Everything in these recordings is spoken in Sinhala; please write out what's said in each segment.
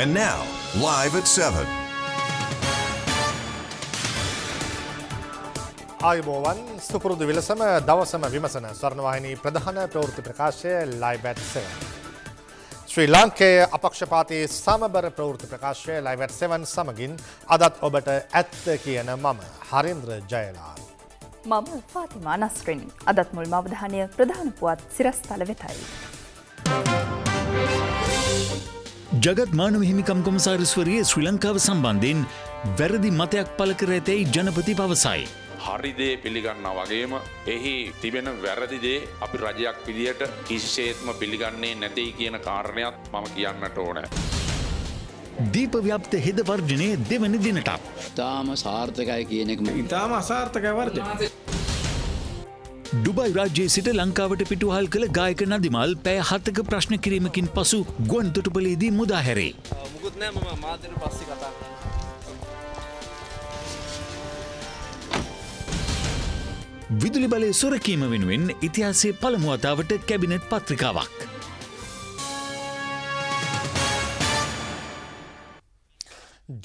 And now, live at 7. ආයුබෝවන් සුපුරුදු විලසම දවසම විමසන ස්වර්ණවාහිනී ප්‍රධාන ප්‍රවෘති ප්‍රකාශය ලයිබැත්සව. ශ්‍රී ලාංකයේ අපක්ෂපාතයේ සමබර ප්‍රවෘති ප්‍රකාශය ලයිවැට්සවන් සමගින් අදත් ඔබට ඇත්ත කියන මම හරින්ද්‍ර ජයලාල්. මම පාතිමා නස්ට්‍රින් අදත් මුල් මවධානය ප්‍රධාන පුවත් සිරස්තල වෙතයි. Thank you. ජගත් මානව හිමිකම් කොමසාරිස්වරයේ ශ්‍රී ලංකාව සම්බන්ධයෙන් වැරදි මතයක් පළ කර ඇතැයි ජනපති පවසයි. හරිදේ පිළිගන්නා වගේම එහි තිබෙන වැරදිදේ අපි රජයක් විදියට කිසිසේත්ම පිළිගන්නේ නැතෙයි කියන කාරණයක් මම කියන්නට ඕනෑ. දීපව්‍යප්ත හෙද වර්ජනය දෙවන දිනටක්. ඉතාම සාර්ථකය කියන එක ඉතාම අසාර්ථකය වර්ජ. ඩුබයි රාජ්‍යයේ සිට ලංකාවට පිටුහල් කළ ගායක නදිමල් පැය හතක ප්‍රශ්න කිරීමකින් පසු ගුවන් තොටුපලේදී මුදා හැරේ. විදුලි බලය සොරකීම වෙනුවෙන් ඉතිහාසේ පළමුුවතාවට කැබිනට් පත්‍රිකාවක්.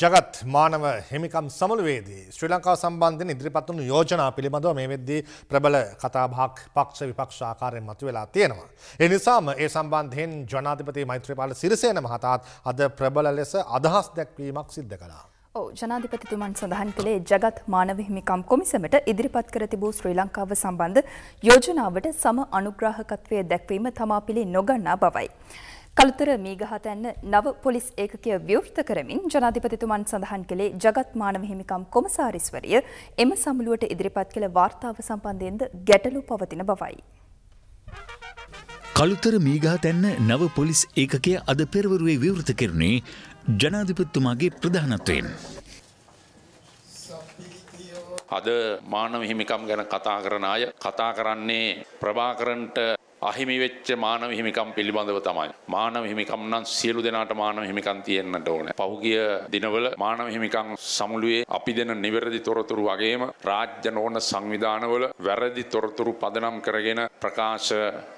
ජගත් මානව හිමිකම් සමළුවේදී ශ්‍රී ලංකාව සම්බන්ධයෙන් ඉදිරිපත් වුණු යෝජනා පිළිබඳව මේ වෙද්දී ප්‍රබල කතාබහක් පක්ෂ විපක්ෂ ආකාරයෙන් මතුවලා තියෙනවා. ඒ නිසාම ඒ සම්බන්ධයෙන් ජනාධිපති මෛත්‍රීපාල සිරිසේන මහතාත් අද ප්‍රබල ලෙස අදහස් දැක්වීමක් සිද්ධ කළා. ජනාධිපතිතුමන් සඳහන් කළේ ජගත් මානව හිමිකම් කොමිසමට ඉදිරිපත් කර තිබූ ශ්‍රී ලංකාව සම්බන්ධ යෝජනාවට සම අනුග්‍රාහකත්වය දැක්වීම තමා පිළි නොගන්නා බවයි. කළුතර මීගහතැන්න නව පොලිස් ඒකකය ව්‍යවෘත කරමින් ජනාධිපතිතුමන් සඳහන් කළේ ජගත් මානව හිමිකම් කොමසාරිස්වරිය එම සමුළුවට ඉදිරිපත් කළ වාර්තාව සම්බන්ධයෙන්ද ගැටලු පවතින බවයි. කළුතර මීගහතැන්න නව පොලිස් ඒකකය අද පෙරවරුවේ විවෘත කෙරුණේ ජනාධිපත්තුමාගේ ප්‍රධානත්වයෙන්. අද මානව හිමිකම් ගැන කතා කරන අය කතා කරන්නේ ප්‍රභාකරන්ට අහිමි වෙච්ච මානව හිමිකම් පිළිබඳව තමයි. මානව හිමිකම් නම් සියලු දෙනාට මානව හිමිකම් තියෙන්නට ඕනේ. පහුගිය දිනවල මානව හිමිකම් සමුළුවේ අපි දෙන නිවැරදි තොරතුරු වගේම රාජ්‍ය නෝන සංවිධානවල වැරදි තොරතුරු පදනම් කරගෙන ප්‍රකාශ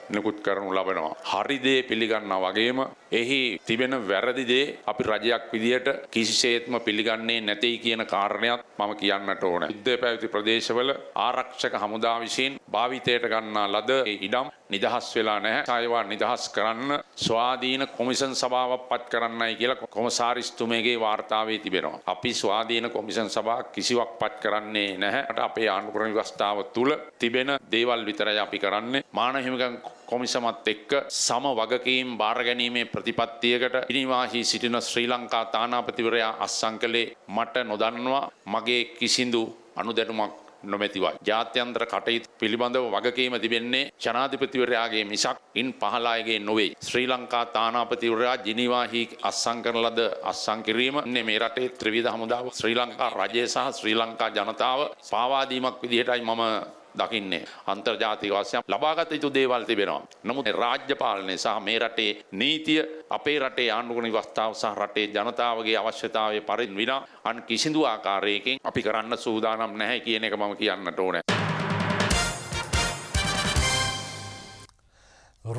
නිකුත් කරනු ලබනවා. හරිදේ පිළිගන්නා වගේම එහි තිබෙන වැරදිදේ අපි රජයක් විදියට කිසිසේත්ම පිළිගන්නේ නැtei කියන කාරණයක් මම කියන්නට ඕන. යුද්ධ පැවති ප්‍රදේශවල ආරක්ෂක හමුදා විසින් භාවිතයට ගන්නා ලද ඒ ඉඩම් නිදහස් වෙලා නැහැ. ඒවා නිදහස් කරන්න ස්වාධීන කොමිෂන් සභාවක් පත් කරන්නයි කියලා කොමසාරිස්තුමේගේ වාර්තාවේ තිබෙනවා. අපි ස්වාධීන කොමිෂන් සභාවක් කිසිවක් පත් කරන්නේ නැහැ. අපේ ආණ්ඩුක්‍රම ව්‍යවස්ථාව තුළ තිබෙන දේවල් විතරයි අපි කරන්නේ. මානව හිමිකම් කොමිසමත් එක්ක සම වගකීම් භාරගැනීමේ ප්‍රතිපත්තියකට පිනිවාහි සිටින ශ්‍රී ලංකා තානාපතිවරයා අස්සං කළේ මට නොදන්නවා මගේ කිසිදු අනුදැනුමක් නොමැතිවයි. ජාත්‍යන්තර කටයුතු පිළිබඳව වගකීම තිබෙන්නේ ජනාධිපතිවරයාගේ මිසක් ඉන් පහලායගේ නොවේ. ශ්‍රී ලංකා තානාපතිවරයා ජිනීවාහි අත්සන් කරන ලද අත්සන් කිරීම මේ රටේ ත්‍රිවිධ හමුදාව ශ්‍රී ලංකා රජය සහ ශ්‍රී ලංකා ජනතාව පාවාදීමක් විදිහටයි මම දකින්නේ. අන්තර්ජාතික වශයෙන් ලබාගත යුතු දේවල් තිබෙනවා. නමුත් රාජ්‍ය පාලනය සහ මේ රටේ නීතිය අපේ රටේ ආණ්ඩුක්‍රම ව්‍යවස්ථාව සහ රටේ ජනතාවගේ අවශ්‍යතාවය පරිදි විනා අන් කිසිදු ආකාරයකින් අපි කරන්න සූදානම් නැහැ කියන එක මම කියන්නට ඕනේ.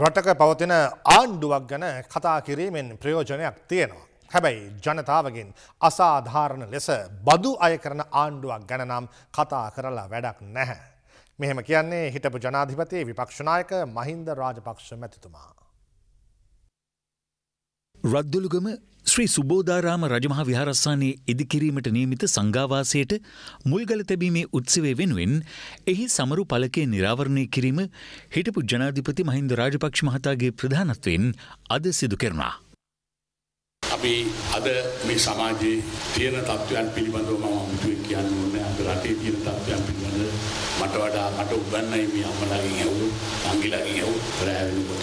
රටක පවතින ආණ්ඩුවක් ගැන කතා කිරීමෙන් ප්‍රයෝජනයක් තියෙනවා. හැබැයි ජනතාවගෙන් අසාධාරණ ලෙස බදු අය කරන ආණ්ඩුවක් ගැනනම් කතා කරලා වැඩක් නැහැ. මෙහෙම කියන්නේ හිටපු ජනාධිපති විපක්ෂනායක මහින්ද රාජපක්ෂ මැතිතුමා. රද්දුලුගම ශ්‍රී සුබෝධාරාම රජමහා විහාරස්සානයේ ඉදිකිරීමට නියමිත සංඝාවාසයට මුල්ගල තැබීමේ උත්සවේ වෙනුවෙන් එහි සමරු පලකේ නිරාවරණය කිරීම හිටපු ජනාධිපති මහින්ද රාජපක්ෂ මහතාගේ ප්‍රධානත්වයෙන් අද සිදු කරනා. අපි අද මේ සමාජයේ තියෙන තත්ත්වයන් පිළිබඳව මම මුතුවෙන් කියන්න ඕනේ අද රටේ තියෙන තත්ත්වයන් මට වඩා මට උගන්නයි මේ අම්මලාගෙන් ඇහුවොත් අංගිලාගෙන් ඇහුවොත් රෑ වෙනකොට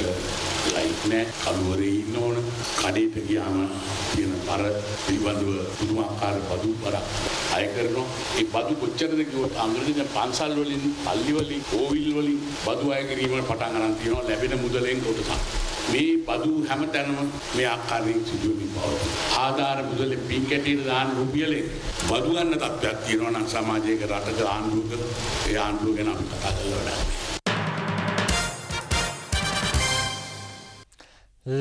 ලයිට් නැහැ කළුවරේ ඉන්න ඕන කඩේට ගියාම තියෙන බර පිළිබඳව පුදුමාකාර බදු බරක් අය කරනවා ඒ බදු කොච්චරද කිව්වොත් අඳුරේ දැන් පන්සල් වලින් පල්ලි වලින් ඕවිල් වලින් බදු අය කිරීමකට පටන් ගන්න තියෙනවා ලැබෙන මුදලෙන් කොටසක් මේ බදු හැමතැනම මේ ආකාරයෙන් සිදු වෙමින් පවතී. ආධාර මුදලේ පින් කැටියට දාන රුපියලෙන් බදු ගන්න තත්ත්වයක් තියෙනවා නම් සමාජයක රටක ආණ්ඩුවක ඒ ආණ්ඩුව ගැන අපි කතා කරලා වැඩක්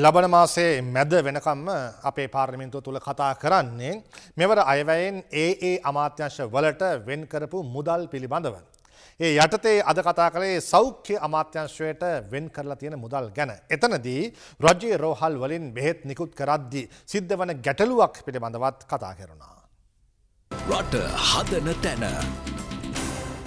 ලබන මාසේ මැද වෙනකම්ම අපේ පාර්ලිමින්තුව තුළ කතා කරන්නේ මෙවර අයවැයෙන් ඒ ඒ අමාත්‍යංශ වලට වෙන් කරපු මුදල් පිළිබඳව. ඒ යටතේ අද කතා කරේ සෞඛ්‍ය අමාත්‍යංශයට වෙන් කරලා තියෙන මුදල් ගැන. එතනදී රජයේ රෝහල් වලින් බෙහෙත් නිකුත් කරද්දී සිද්ධ වන ගැටලුවක් පිළිබඳවත් කතා කරනවා. රට හදන තැන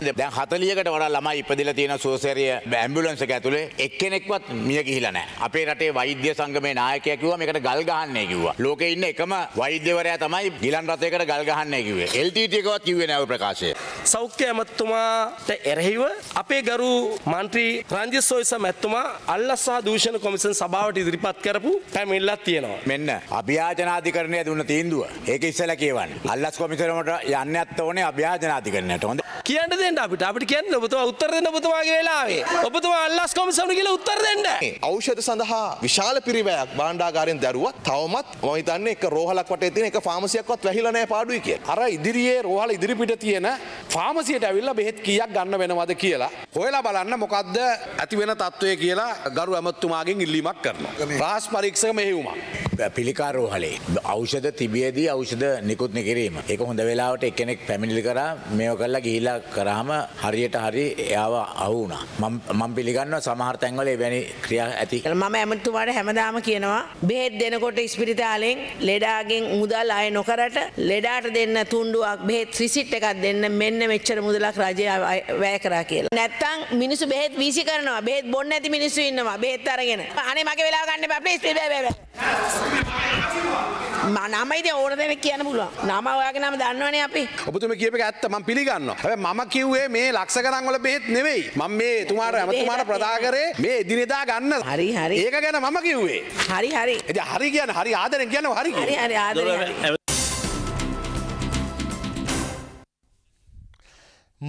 දැන් හතලියකට වඩා ළමයි ඉපදිලා තියෙන සුවසේරිය ඇම්බියුලන්ස් එක ඇතුලේ එක්කෙනෙක්වත් මිය ගිහිලා නැහැ. අපේ රටේ වෛද්‍ය සංගමේ නායකයා කිව්වා මේකට ගල් ගහන්නේ කිව්වා. ලෝකේ ඉන්න එකම වෛද්‍යවරයා තමයි ගිලන් රථයකට ගල් ගහන්නේ කිව්වේ. LTT එකවත් කිව්වේ නැහැ ඔය ප්‍රකාශය. සෞඛ්‍ය ඇමතුමාට එරෙහිව අපේ ගරු മന്ത്രി රංජිත් සෝයිසම් ඇතුමා අල්ලස් සහ දූෂණ කොමිෂන් සභාවට ඉදිරිපත් කරපු පැමිණිල්ලක් තියෙනවා. මෙන්න අභියාචනාධිකරණය දුන්න තීන්දුව. ඒක ඉස්සෙල්ලා කියවන්න. අල්ලස් කොමිසරමට යන්න ඇත්ත ඕනේ අභියාචනාධිකරණයට. හොඳ. කියන්නද දෙන්න අපිට අපිට කියන්න ඔබතුමා උත්තර දෙන්න ඔබතුමාගේ වෙලාවේ ඔබතුමා අල්ලාස් කොමිසම කියලා උත්තර දෙන්න ඖෂධ සඳහා විශාල පිරිවැයක් භාණ්ඩාගාරයෙන් දැරුවා තවමත් මම හිතන්නේ එක රෝහලක් වටේ තියෙන එක ෆාමසියක්වත් වැහිලා නැහැ පාඩුයි කියලා අර ඉදිරියේ රෝහල ඉදිරිපිට තියෙන ෆාමසියට ඇවිල්ලා බෙහෙත් කීයක් ගන්න වෙනවද කියලා හොයලා බලන්න මොකද්ද ඇති වෙන තත්ත්වය කියලා ගරු ඇමතුමාගෙන් ඉල්ලීමක් කරනවා රහස් පරීක්ෂක මෙහෙයුමක් පිළිකාරෝහලේ. අෞෂධ තිබියදී අෞෂධ නිකුත්න කිරීම. එක හොඳ වෙලාවට එකනෙක් පැමිණිලි කරා මේව කල්ලා ගිහිලා කරාම හරියට හරි එයාව අහුුණා. මම් පිළිගන්න සමහර තැන්වල වැනි ක්‍රියා ඇති. මම ඇමතුමාට හැමදාම කියනවා බෙහෙත් දෙනකොට ඉස්පිරිතාලෙන් ලෙඩාගෙන් මුදල් අය නොකරට ලෙඩාට දෙන්න තුන්ඩුවක් බෙත් ්‍රිසිට් එකක් දෙන්න මෙන්න මෙච්චර මුදලක් රජය වැය කරා කියලා. නැත්තං මිනිසු බෙත් වීසි කරනවා බෙත් බොන්න ඇති මිනිස්සු ඉන්නවා බෙත් අරගෙන අනේ මගේ වෙලා ගන්න පපේ ස්පිබ. නමයිද ඕන දෙනෙක් කියන පුළුවන් නම ඔයාගේ නම දන්නවනේ අපි ඔබතුම කියපක ඇත්ත මම පිළිගන්නවා හැබැයි මම කිව්වේ මේ ලක්ෂ ගණන් වල බෙහෙත් නෙවෙයි මම මේ එතුමාට අමතුමාට ප්‍රදා කරේ මේ එදිනෙදා ගන්න හරි හරි ඒක ගැන මම කිව්වේ හරි හරි ඉතින් හරි කියන්නේ හරි ආදරෙන් කියනවා හරි හරි හරි ආදරෙන්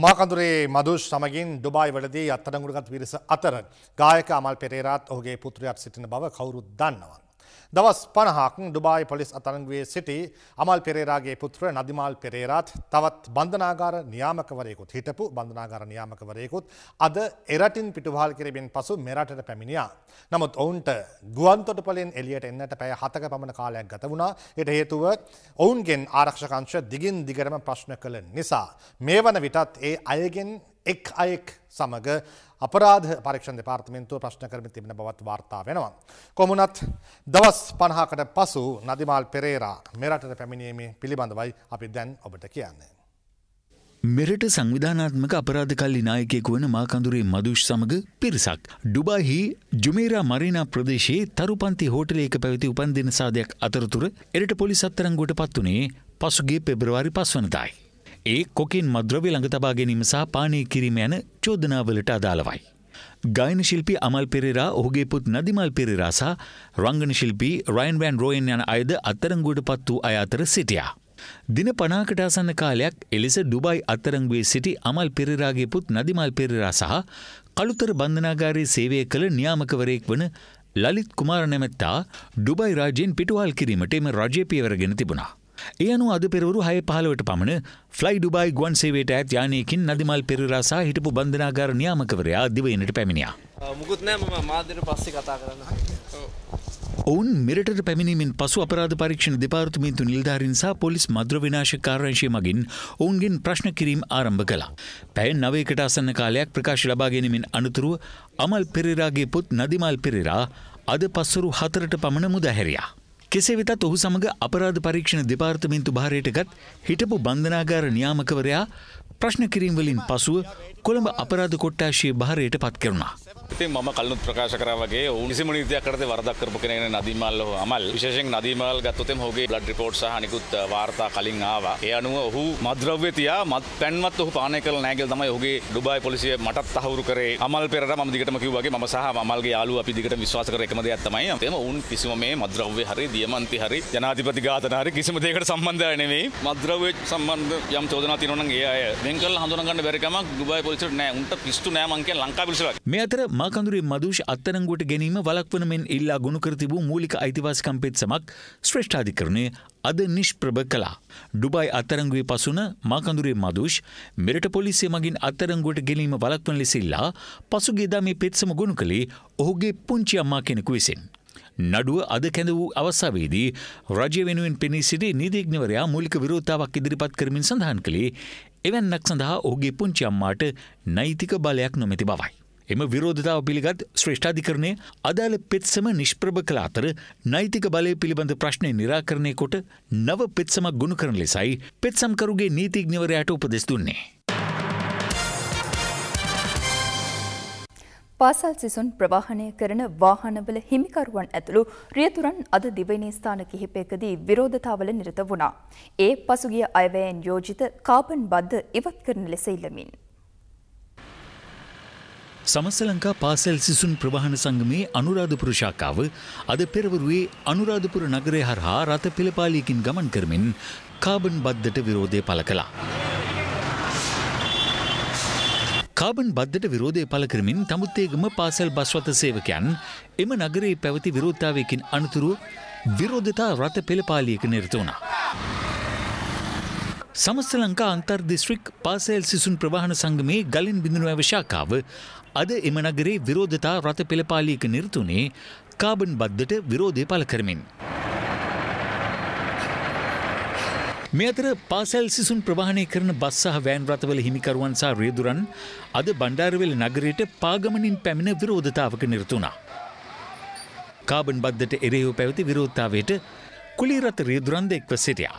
මාකඳුරේ මදුෂ් සමගින් ඩුබයි වලදී අත්තරගුණගත් පිරිස අතර ගායක අමල් පෙරේරාත් ඔහුගේ පුත්‍රයක් සිටින බව කවුරුත් දන්නවා. දවස් පණහක් ඩුබායි පොලිස් අතරංගුවේ සිටි අමල් පෙරේරාගේ පුත්‍ර නදිමල් පෙරේරාත් තවත් බන්ධනාගාර නියාමකවරයෙකුත් හිටපු බන්ධනාගාර නියාමකවරයෙකුත් අද එරටින් පිටුහල් කිරීමෙන් පසු මෙරටට පැමිණියා. නමුත් ඔවුන්ට ගුවන්තොටුපලින් එළියට එන්නට පැය හතක පමණ කාලයක් ගත වුණා. ඊට හේතුව ඔවුන්ගෙන් ආරක්ෂකංශ දිගින් දිගටම ප්‍රශ්න කළ නිසා මේ වන විටත් ඒ අයගෙන් එක් අයෙක් සමඟ අපරාධ පරක්ෂණ දෙපාර්තමෙන්න්තුව ප්‍රශ්න කරම තිබෙන බවත් වාර්තා වෙනවා. කොමුණත් දවස් පණහාකට පසු නදිමාල් පෙරේරා මෙරටට පැමිණීමේ පිළිබඳවයි අපි දැන් ඔබට කියන්නේ. මෙරට සංවිධානාත්මක අපරාධ කල්ලි නායකෙක් වන මාකඳුරේ මදුෂ් සමඟ පිරිසක්. ඩුබාහි ජුමේරා මරිනා ප්‍රදේශයේ තරුපන්ති හෝටලේක පැවති උපන් දෙනසාදයක් අතරතුර එරට පොලිස් අත්තරංගොට පත් වනේ පසුගේ පෙබරවාරි පස්වනතයි. ඒ කොකින් මද්‍රවි ළඟ තබා ගැනීම සහ පානය කිරීම යන චෝදනාවලට අදාළවයි. ගයන ශිල්පි අමල් පෙරේරා ඔහුගේ පුත් නදිමල් පෙරේරා සහ රංගන ශිල්පි රයින් වෑන් රෝයෙන් යන අයද අත්තරංගුවට පත් වූ අය අතර සිටියා. දින පනාකට අසන්න කාලයක් එලෙස ඩුබයි අත්තරංගුවේ සිටි අමල් පෙරේරාගේ පුත් නදිමල් පෙරේරා සහ කළුතර බන්ධනාගාරයේ සේවය කළ නියාමකවරයෙක් වන ලලිත් කුමාර නැමැත්තා ඩුබයි රාජයෙන් පිටුවල් කිරීමට එම රජය පියවරගෙන තිබුණා. එයනු අද පෙරවරු හය පහලවට පමණ ෆ්ලයි ඩුබයි ගුවන් සේවට ඇත් යානයකින් නදිමල් පෙරරසා හිටපු බන්ධනාගාර න්‍යාමකවරයා දිවයිනට පැමිණියා. මුකුත් නෑ මාදර පස්සේ කතා කරන්න. ඔවුන් මෙරට පැමිණීමෙන් පසු අපරාධ පරීක්ෂණ දෙපාර්තමේන්තු නිල්ධාරින් සහ පොලිස් මද්‍ර විනාශකාරංශය මගින් ඔවුන්ගෙන් ප්‍රශ්න කිරීම් ආරම්භ කළා. පැය නවයකට අසන්න කාලයක් ප්‍රකාශ ලබා ගැනීමෙන් අනතුරුව අමල් පෙරේරාගේ පුත් නදිමල් පෙරේරා අද පස්සුරු හතරට පමණ මුදහැරයා. කෙසේ වෙතත් ඔහු සමඟ අපරාධ පරීක්ෂණ දෙපාර්තමින්තු භාරයට ගත් හිටපු බන්ධනාගාර නියාමකවරයා ප්‍රශ්න කිරීම්වලින් පසුව කොළඹ අපරාධ කොට්ටාශයේ භාරයට පත් කරුණා. ඉතින් මම කලනුත් ප්‍රකාශ කරා වගේ නිසිම නීතියක් කරත වරදක් කරපු කෙනෙක් නදීමල් හෝ අමල් විශේෂයෙන් නදීමල් ගත්තොතෙම ඔහුගේ බ්ලඩ් රිපෝට් සහ අනිකුත් වාර්තා කලින් ආවා. ඒ අනුව ඔහු මද්‍රව්‍ය තියා මත් පැන්වත් ඔහු පානය කරලා නැහැ කියලා තමයි ඔහුගේ ඩුබායි පොලිසිය මටත් තහවුරු කරේ. අමල් පෙරේරා මම දිගටම කිව්වා වගේ මම සහ අමල්ගේ යාළුවා අපි දිගටම විශ්වාස කර එකම දෙයක් තමයි. එතෙම ඔවුන් කිසිම මේ මද්‍රව්‍ය හරි දියමන්ති හරි ජනාධිපති ඝාතන හරි කිසිම දෙයකට සම්බන්ධය නෙමෙයි. මද්‍රව්‍ය සම්බන්ධ යම් චෝදනා තියෙනවා නම් ඒ අය වෙන් කරලා හඳුනා ගන්න බැරි කමක් ඩුබායි පොලිසියට නෑ. උන්ට පිස්සු නෑ මං කියන්නේ ලංකා පොලිසියට. මේ අතර මාකඳුරේ මදූෂ අත්අඩංගුවට ගැනීම වළක්වන මෙන් ඉල්ලා ගොනු කර තිබූ මූලික අයිතිවාසිකම් පෙත්සමක් ශ්‍රේෂ්ඨාධිකරණය අද නිෂ්ප්‍රභ කලා. ඩුබයි අත්තරංගුවේ පසුන මාකඳුරේ මදෂ් මෙරට පොලිසිය මගින් අත්තරංගුවට ගෙලීම වලක්වන ලෙසිල්ලා පසුගේදා මේ පෙත්සම ගොුණු කළේ ඔහුගේ පුංචි අම්මා කෙනෙකු විසින්. නඩුව අද කැඳ වූ අවස්සාවේදී රජය වෙනුවෙන් පෙනී සිටි නීතිීඥවරයා මුලික විරෝතාවක් ඉදිරිපත් කරමින් සඳහන් කළේ එවැන්නක් සඳහා ඔහුගේ පුංචියම්මාට නෛතික බලයක් නොමැති බවයි. එම විරෝධතාව පිළිගත් ශ්‍රෂ්ඨාධිකරණය අදාළ පෙත්සම නිෂ්ප්‍රභ කළ අතර නෛතික බලය පිළිබඳ ප්‍රශ්නය නිරාකරණය කොට නව පෙත්සමක් ගුණ කරන ලෙසයි පෙත්සම්කරුගේ නීතිීඥවරයාට උපදෙස් දුන්නේ. පාසල් සිසුන් ප්‍රවාහනය කරන වාහනවල හිමිකරුවන් ඇතුළු රියතුරන් අද දිවයිනේ ස්ථාන කිහිපයකදී විරෝධතාවල නිරත වුණා. ඒ පසුගිය අයවැයෙන් යෝජිත කාබන් බද්ධ ඉවත් කරන ලෙස ඉල්ලමින්. සමස්සලංකා පාසල් සිසුන් ප්‍රවාහන සංගමේ අනුරාධපුර ශාකාව අද පෙරවරුවේ අනුරාධපුර නගරය හරහා රථ පෙළපාලියකින් ගමන් කරමින් කාබන් බද්ධට විරෝධය පළ කළා. කාබන් බද්ධට විරෝධය පල කරමින් තමුත්තේගම පාසල් බස්වත සේවකයන් එම නගරයේ පැවති විරෝධතාවයකින් අනතුරුව විරෝධතා රථ පෙළපාලියක නිර්තුවුණ. සමස්ත ලංකා අන්තර් දිස්ත්‍රික් පාසල් සිසුන් ප්‍රවාහන සංගමයේ ගලින් බිඳුණු ඇවශාකාව අද එම නගරේ විරෝධතා රථ පෙළපාලියක නිර්තුනේ කාබන් බද්ධට විරෝධය පල කරමින්. මේ අතර පාසැල් සිසුන් ප්‍රවාහණය කරන බස් සහ වෑන් රථවල හිමිකරුවන් සහ රියදුරන් අද බණ්ඩාරවෙල නගරයට පාගමනින් පැමිණ විරෝධතාවක නිරත වුණා. කාබන් බද්ධට එරෙහිව පැවති විරෝධතාවයට කුලිරත රියදුරන් ද එක්ව සිටියා.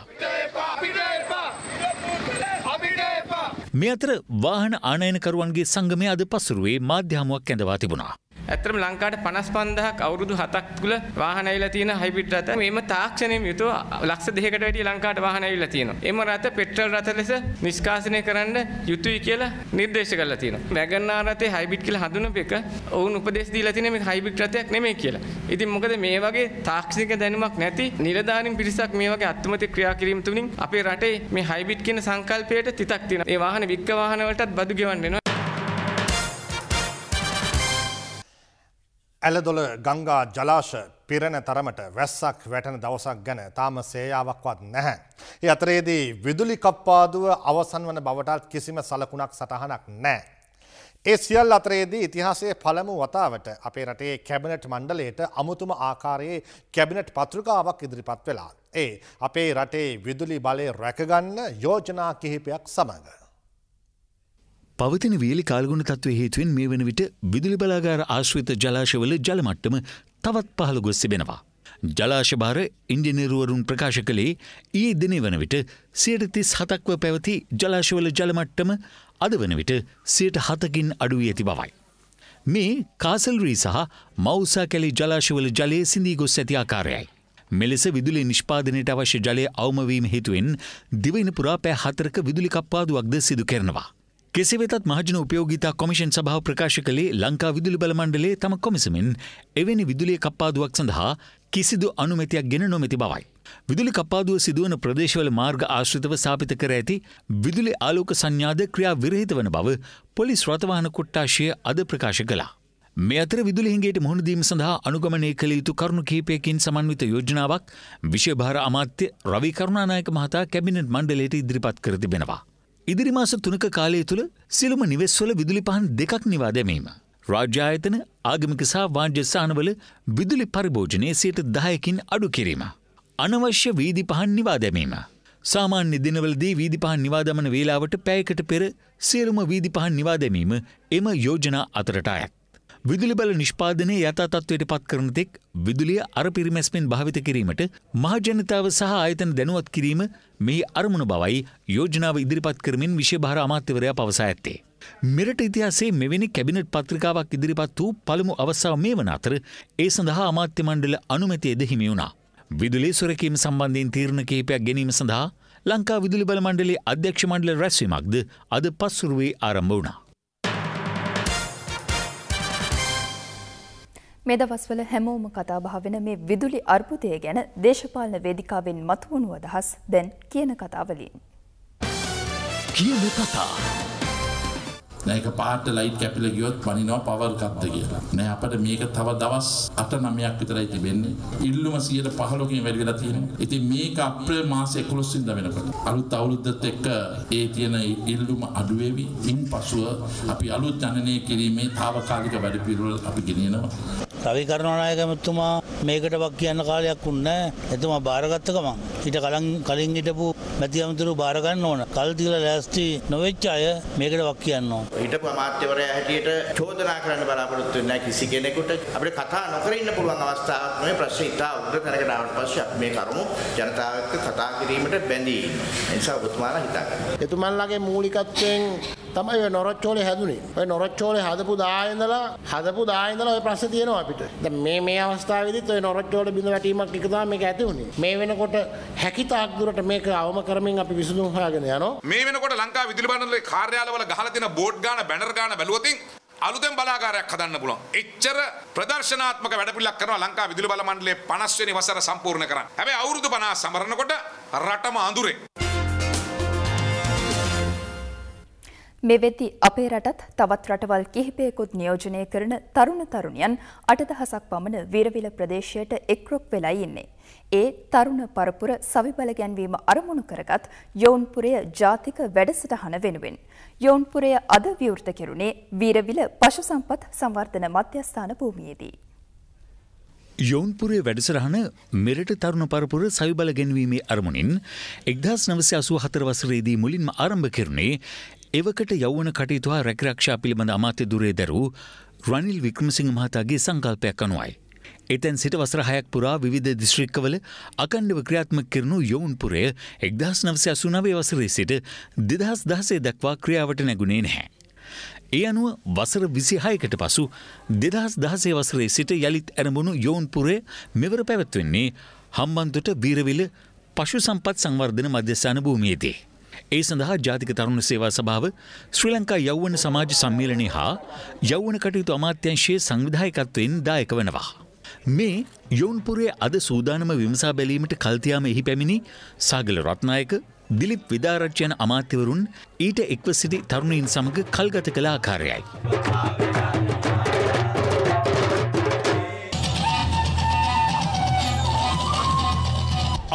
මේ අතර වාහන ආනයනකරුවන්ගේ සංගමය අද පසුරුවේ මාධ්‍යහමුවක් ඇඳවා තිබුණා. ඇත්තටම ලංකාවට 55000ක් අවුරුදු 7ක් තුල වාහන ඇවිල්ලා තියෙන හයිබ්‍රිඩ් රථ. මේම තාක්ෂණයෙන් යුතුව ලක්ෂ 2කට වැඩිය ලංකාවට වාහන ඇවිල්ලා තියෙනවා. එම රථ පෙට්‍රල් රථ ලෙස නිෂ්කාශනය කරන්න යුතුයි කියලා නිර්දේශ කරලා තියෙනවා. වැගන්ආර් රථේ හයිබ්‍රිඩ් කියලා හඳුනන එක ඔවුන් උපදෙස් දීලා තියෙන මේ හයිබ්‍රිඩ් රථයක් නෙමෙයි කියලා. ඉතින් මොකද මේ වගේ තාක්ෂණික දැනුමක් නැති නිලධාරීන් පිරිසක් මේ වගේ අත්මති ක්‍රියා කිරීම තුලින් අපේ රටේ මේ හයිබ්‍රිඩ් කියන සංකල්පයට තිතක් තියෙනවා. ඒ වාහන වික්ක වාහන වලටත් බදු ගෙවන්න වෙනවා. ඇලදොල ගංගා ජලාශ පිරණ තරමට වැස්සක් වැටන දවසක් ගැන තාම සේයාවක්වත් නැහැ. ඒ අතරේදී විදුලි කප්පාදුව අවසන් වන බවටත් කිසිම සලකුණක් සටහනක් නෑ. ඒ සියල් අතරේදී ඉතිහාසයේ පළමු වතාවට අපේ රටේ කැබිනට් මණ්ඩලයට අමුතුම ආකාරයේ කැබිනට් පත්‍රිකාවක් ඉදිරිපත් වෙලා. ඒ අපේ රටේ විදුලි බලය රැකගන්න යෝජනා කිහිපයක් සමඟ. පවතින වියලි කාල්ගුණ තත්ව හේතුවෙන් මේ වන විට විදුලි බලාගාර ආශ්‍රිත ජලාශවල ජලමට්ටම තවත් පහළ ගොස් තිබෙනවා. ජලාශභාර ඉන්ජිනිරුවරුන් ප්‍රකාශ කළේ ඒ දින වන විට සියටති සතක්ව පැවති ජලාශවල ජලමට්ටම අද වන විට සියට හතකින් අඩුවී ඇති බවයි. මේ කාසල්රී සහ මෞසා කැලි ජලාශවල ජලය සිදී ගොස් ඇති ආකාරයයි. මෙලෙස විදුලි නිෂ්පාදනයට අවශ්‍ය ජලය අවමවීම හේතුවෙන් දිවයින පුරා පෑ හතරක විදුලි කප්පාදුවක්ද සිදු කරනවා. කෙසි වෙතත් මහජන උපයෝගිතා කොමිෂන් සභාව ප්‍රකාශ කළේ ලංකා විදුලි බලමණ්ඩලේ තම කොමිසමෙන් එවැනි විදුලිය කප්පාදුවක් සඳහා කිසිදු අනුමැතියක් ගෙන නොමැති බවයි. විදුලි කප්පාදුව සිදුවන ප්‍රදේශවල මාර්ග ආශ්‍රිතව සාපිත කර ඇති විදුලි ආලෝක සංඥාද ක්‍රියා විරහිත වන බව පොලිස් රථවාහන කොට්ටාශය අද ප්‍රකාශ කළා. මේ අතර විදුලිහිගේට මුහුණදීම සඳහා අනුගමනය කළ යුතු කරුණු කීපයකින් සමන්විත යෝජනාවක් විශභාර අමාත්‍ය රවි කරුණානායක මහතා කැබිනට් මණ්ඩලයට ඉදිරිපත් කර තිබෙනවා. ඉදිරි මාස තුනක කාලය තුළ සිළුම නිවෙස්වල විදුලි පහන් දෙකක් නිවා දැමීම. රාජ්‍යායතන ආගමික සහ වාණ්‍ය ස්ථානවල විදුලි පරිභෝජනය සියට දහයකින් අඩු කිරීම. අනවශ්‍ය වීදි පහන් නිවා දැමීම. සාමාන්‍ය දිනවලදී වීදි පහන් නිවා දමන වේලාවට පැයකට පෙර සියලුම වීදි පහන් නිවා දැමීම එම යෝජනා අතරට අයත්. විදුලි බල නිෂ්පාදනය යථතත්වයට පත් කරනතෙක් විදුලිය අර පිරිමැස්මෙන් භාවිත කිරීමට මහජනතාව සහ ආයතන දැනුවත් කිරීම මේ අරමුණ බවයි යෝජනාව ඉදිරිපත් කරමින් විශෂභාර අමාත්‍යවරයා පවසා ඇත්තේ. මෙරට ඉතිහාසේ මෙවැනි කැබිනට් පත්‍රිකාවක් ඉදිරිපත් වූ පළමු අවස්සාව මේ වන අතර ඒ සඳහා අමාත්‍ය මණ්ඩල අනුමැතියද හිමි වුණා. විදුලේ සුරකීම සම්බන්ධයෙන් තීරණ කහිපයක් ගැනීම සඳහා ලංකා විදුලි බල මණ්ඩලේ අධ්‍යක්ෂ මණ්ඩල රැස්වීමක්ද අද පස්සුරුවේ ආරම්භ වුණා. මේ දවස්වල හැමෝම කතා බහ වෙන මේ විදුලි අර්බුදය ගැන දේශපාලන වේදිකාවෙන් මතුවුණු අදහස් දැන් කියන කතාවලින්. කියන කතා. ඒක පාට ලයිට් කැපිල ගියොත් පනිනවා පවර් කත්ත කියලා. නෑ අපිට මේක තව දවස් 8 9ක් විතරයි තිබෙන්නේ. ඉල්ලුම 115කින් වැඩි වෙලා තියෙනවා. ඉතින් මේක අප්‍රේල් මාසේ 11 වෙනිදා වෙනකොට අලුත් අවුරුද්දත් එක්ක ඒ තියෙන ඉල්ලුම අඩු වෙවි. ඉන්පසුව අපි අලුත් ජනනය කිරීමේ తాවකාලික වැඩ පිළිවෙල අපි ගෙනියනවා. රවි කරුණානායක මැතිතුමා මේකට වක් කියන්න කාලයක් වුණෑ. එතුමා බාරගත්ත ගමන් ඊට කලින් කලින් හිටපු මැති අමතුරු බාර ගන්න ඕන. කල් දීලා ලෑස්ති නොවෙච්ච අය මේකට වක් කියන්න ඕන. හිටපු අමාත්‍යවරයා හැටියට චෝදනා කරන්න බලාපොරොත්තු වෙන්නේ කිසි කෙනෙකුට අපිට කතා නොකර ඉන්න පුළුවන් අවස්ථාවක් මේ ප්‍රශ්නේ ඉතා උග්‍ර තැනකට ආවට පස්සේ අපි මේ කරුණු ජනතාව එක්ක කතා කිරීමට බැඳී ඉන්නවා. ඒ නිසා ඔබතුමාලා හිතා ගන්න. එතුමන්ලාගේ මූලිකත්වයෙන් තමයි ඔය නොරොච්චෝලේ හැදුනේ. ඔය නොරොච්චෝලේ හදපු දායඳලා හදපු දායඳලා ඔය ප්‍රශ්නේ තියෙනවා අපිට. දැන් මේ මේ අවස්ථාවේදීත් ඔය නොරොච්චෝලේ බිඳ වැටීමක් එක තමයි මේක ඇති වුනේ. මේ වෙනකොට හැකිතාක් දුරට මේක අවම කරමින් අපි විසඳුම් හොයාගෙන යනවා. මේ වෙනකොට ලංකා විදුලි මණ්ඩලයේ කාර්යාලවල ගහලා තියෙන බෝඩ් ගාන බැනර් ගාන බැලුවතින් අලුතෙන් බලාකාරයක් හදන්න පුළුවන්. එච්චර ප්‍රදර්ශනාත්මක වැඩපිළිවෙලක් කරනවා ලංකා විදුලි බල මණ්ඩලයේ 50 වෙනි වසර සම්පූර්ණ කරන්න. හැබැයි අවුරුදු 50 සමරනකොට රටම අඳුරේ මේ වෙද්දී අපේ රටත් තවත් රටවල් කිහිපයකුත් නියෝජනය කරන තරුණ තරුණියන් අටදහසක් පමණ වීරවිල ප්‍රදේශයට එක්රොක් වෙලා ඉන්නේ. ඒ තරුණ පරපුර සවිබල ගැන්වීම අරමුණු කරගත් යෝන්පුරය ජාතික වැඩසටහන වෙනුවෙන්. යෝන්පුරය අද විවෘත කෙරුණේ වීරවිල පශු සම්පත් සංවර්ධන මධ්‍යස්ථාන භූමියේදී. යෝන්පුරේ වැඩසරහන මෙරට තරුණ පරපුර සවිබල ගැන්වීමේ අරමුණින් එක්දස් නවසය අසු හතර වසරේදී මුලින්ම ආරම්භ කෙරුණේ එවකට යවන කටයුතුවා රැකරක්ෂා පිළිබඳ අමාත්‍ය දුරේ දැරූ රනිල් වික්‍රමසිංහ මහතාගේ සංකල්පයක් අනුවයි. එතැන් සිට වසරහයක් පුරා විධ දිශ්‍රික්කවල අකණ්ඩව ක්‍රියාත්ම කරනු යොවුන්පුරය එක්දහස් නවසය අසුනාවේ වසරේ සිට දෙදහස් දහසේ දක්වා ක්‍රියාවට නැගුණේ නැහැ. ඒ අනුව වසර විසිහයකට පසු දෙදහස් දහසේ වසරේ සිට යළිත් ඇරඹුණු යෝන්පුරේ මෙවර පැවැත්වෙන්නේ හම්බන්තුට බීරවිල පශු සම්පත් සංවර්ධන මධ්‍යස්ථාන භූමියේදී. ඒ සඳහා ජාතික තරුණ සේවා සභාව ශ්‍රී ලංකා යෞවන සමාජ සම්මේලනය හා යෞවන කටයුතු අමාත්‍යංශයේ සංවිධායකත්වයෙන් දායක වෙනවා. මේ යොවුන්පුරේ අද සූදානම විමසා බැලීමට කල්තියාම එහි පැමිණි සාගල රත්නායක දිලිප් විදාරච්චයන අමාත්‍යවරුන් ඊට එක්ව සිටි තරුණයින් සමඟ කල්ගත කළ ආකාරයයි.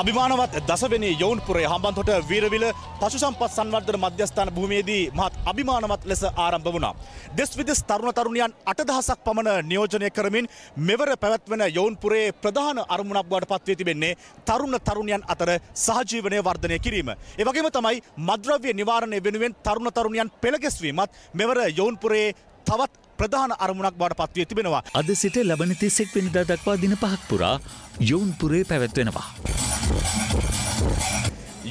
අභිමානවත් දසවැනි යවුන්පුරේ හම්බන්තොට වීරවිල පශු සම්පත් සංවර්ධන මධ්‍යස්ථාන භූමියේදී මහත් අභිමානවත් ලෙස ආරම්භ වුණා. දෙස් විදෙස් තරුණ තරුණියන් 8000ක් පමණ නියෝජනය කරමින් මෙවර පැවැත්වෙන යවුන්පුරේ ප්‍රධාන අරමුණක් බවට පත්වී තිබෙන්නේ තරුණ තරුණියන් අතර සහජීවනය වර්ධනය කිරීම. ඒ වගේම තමයි මද්‍රව්‍ය නිවාරණය වෙනුවෙන් තරුණ තරුණියන් පෙළගැස්වීමත් මෙවර යවුන්පුරේ තවත් ප්‍රධාන අරමුණක් බවට පත්වී තිබෙනවා. අද සිට ලබන 36 වෙනිදා දක්වා දින පහක් පුරා යවුන්පුරේ පැවැත්වෙනවා.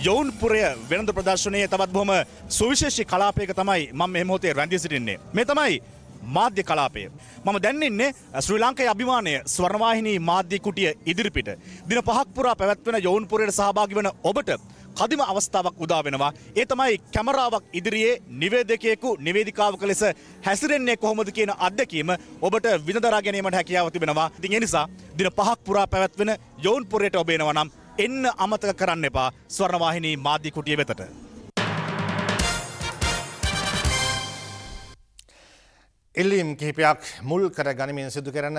යෝන්පුරය වෙළඳ ප්‍රදර්ශනය තවත් බොහොම සුවිශේෂි කලාපයක තමයි මම මේ මොහොතේ රැඳී සිටින්නේ. මේ තමයි මාධ්‍ය කලාපය. මම දැන් ඉන්නේ ශ්‍රී ලංකාවේ අභිමානය ස්වර්ණවාහිනී මාධ්‍ය කුටිය ඉදිරිපිට. දින පහක් පුරා පැවැත්වෙන යෝන්පුරයට සහභාගී වන ඔබට කදිම අවස්ථාවක් උදා වෙනවා. ඒ තමයි කැමරාවක් ඉදිරියේ නිවේදකයෙකු නිවේදිකාවක ලෙස හැසිරෙන්නේ කොහොමද කියන අත්දැකීම ඔබට විඳදරා ගැනීමට හැකියාව තිබෙනවා. ඉතින් ඒ නිසා දින පහක් පුරා පැවැත්වෙන යෝන්පුරයට ඔබ එනවා නම් එන්න අමතක කරන්න එපා ස්වර්ණවාහිනී මාධ්‍ය කුටිය වෙතට. ඉල්ලීම් කිහිපයක් මුල් කර ගනිමින් සිදු කරන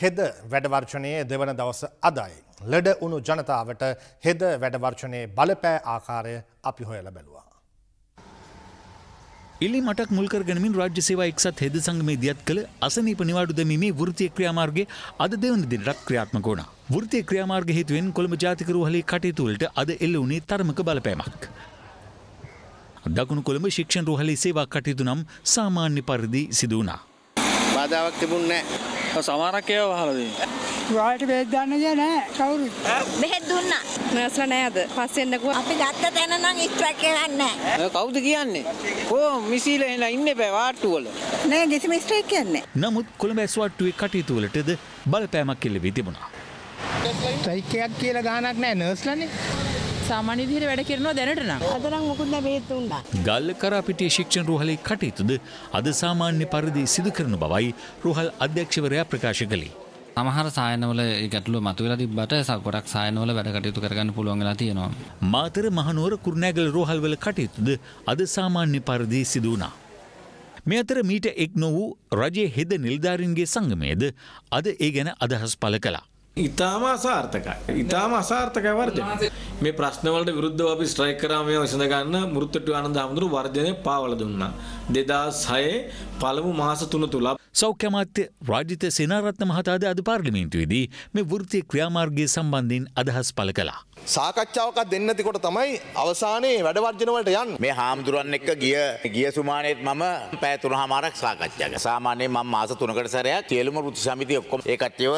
හෙද වැඩවර්චනය දෙවන දවස අදයි. ලෙඩ වුණු ජනතාවට හෙද වැඩවර්චනය බලපෑ ආකාරය අපි හොයල බැලවා. ඉල්ලි මටක් මුල්කර ගනිමින් රාජ්‍ය සේවා එක්සත් හෙද සංගමේ දියත් කළ අසනීප නිවාඩු දැමීමේ වෘතිය ක්‍රියාමාර්ගයේ අද දෙවන දිනටත් ක්‍රියාත්මක වුණා. වෘතිය ක්‍රියාමාර්ග හේතුවෙන් කොළඹ ජාතික රෝහලේ කටයුතු වලට අද එල්ල වුණේ තරමක බලපෑමක්. දකුණු කොළඹ ශික්ෂණ රෝහලේ සේවා කටයුතු නම් සාමාන්‍ය පරිදි සිදු වුණා. බාධාවක් තිබුණේ නැහැ. සමහරක් ඒවා වහලා දෙනවා. වාට බෙහෙත් ගන්න ගිය නෑ කවුරුත්. බෙහෙත් දුන්නා. නර්ස්ලා නෑ අද. පස්සේ එන්නකෝ. අපි ගත්ත තැන නම් ස්ට්‍රයික් එකක් නෑ. කවුද කියන්නේ? ඕ මිසීල එලා ඉන්න බෑ වාට්ටු වල. නෑ කිසිම ස්ට්‍රයික් කියන්නේ. නමුත් කොළඹ ඇස්වාට්ටුවේ කටයුතු වලටද බලපෑමක් කෙල්ලවී තිබුණා. ස්ට්‍රයික් එකක් කියලා ගානක් නෑ නර්ස්ලානේ. සාමාන්‍ය විදිහට වැඩ කරනවා දැනට නම්. අද නම් මොකුත් නැහැ බෙහෙත් දුන්නා. ගල්ල කරාපිටියේ ශික්ෂණ රෝහලේ කටයුතුද අද සාමාන්‍ය පරිදි සිදු කරන බවයි රෝහල් අධ්‍යක්ෂවරයා ප්‍රකාශ කළේ. සමහර සායනවල ගැටලු මතුවලා තිබ්බට ගොඩක් සායනවල වැඩ කටයුතු කරගන්න පුළුවන් වෙලා තියෙනවා. මාතර මහනුවර කුරුණෑගල රෝහල්වල කටයුතුද අද සාමාන්‍ය පරිදි සිදු වුණා. මේ අතර මීට එක් නොවූ රජයේ හෙද නිලධාරීන්ගේ සංගමයේද අද ඒ ගැන අදහස් පළ කළා. ඉතාම අසාර්ථකයි. ඉතාම අසාර්ථකයි වර්ජනය. මේ ප්‍රශ්නවලට විරුද්ධව අපි ස්ට්‍රයික් කරා මේ විසඳ ගන්න මෘත්තුට්ටු ආනන්ද හඳුරු වර්ජනය පාවල දුන්නා. 2006 පළමු මාස 3 තුල සෞඛ්‍ය අමාත්‍ය රාජිත සේනාරත්න මහතාද අද පාර්ලිමේන්තුවේදී මේ වෘත්තීය ක්‍රියාමාර්ගය සම්බන්ධයෙන් අදහස් පළ කළා. සාකච්ඡාවක් දෙන්න තිකොට තමයි අවසානයේ වැඩ වර්ජන වලට යන්න. මේ හාමුදුරන් එක්ක ගිය ගිය සුමානෙත් මම පැය 3මාරක් සාකච්ඡා කළා. සාමාන්‍යයෙන් මම මාස 3කට සැරයක් සියලුම ෘතු සමිති ඔක්කොම ඒ කට්ටියව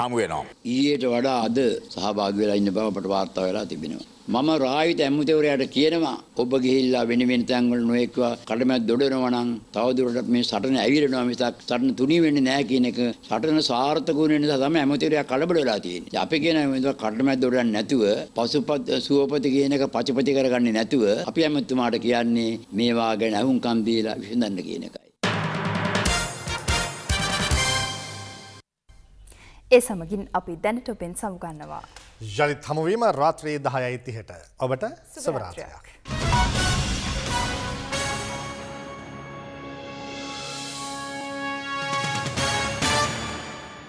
හමු වෙනවා. ඊයට වඩා අද සහභාගී වෙලා ඉන්න බව අපට වාර්තා වෙලා තිබෙනවා. මම රායිත ඇමතිවරයාට කියනවා ඔබ ගිහිල්ලා වෙන වෙන තැන්වල නොඑක්වා කඩමැද දොඩනවා නම් තවදුරටත් මේ සටන ඇවිලෙනවා මිසක් සටන තුනී වෙන්නේ නැහැ කියන එක සටන සාර්ථක වෙන නිසා තමයි ඇමතිවරයා කලබල වෙලා තියෙන්නේ. අපි කියන මේවා කඩමැද දොඩන්නේ නැතුව පසුපත් සුවපති කියන එක පචපති කරගන්නේ නැතුව අපි ඇමතිතුමාට කියන්නේ මේවා ගැන අහුම්කම් දීලා විසඳන්න කියන එකයි. ඒ සමගින් අපි දැනට ඔබෙන් සමුගන්නවා. ජලිත් හමුවීම රාත්‍රයේ දහයයි තිහට ඔබට සවරාත්‍රයක්.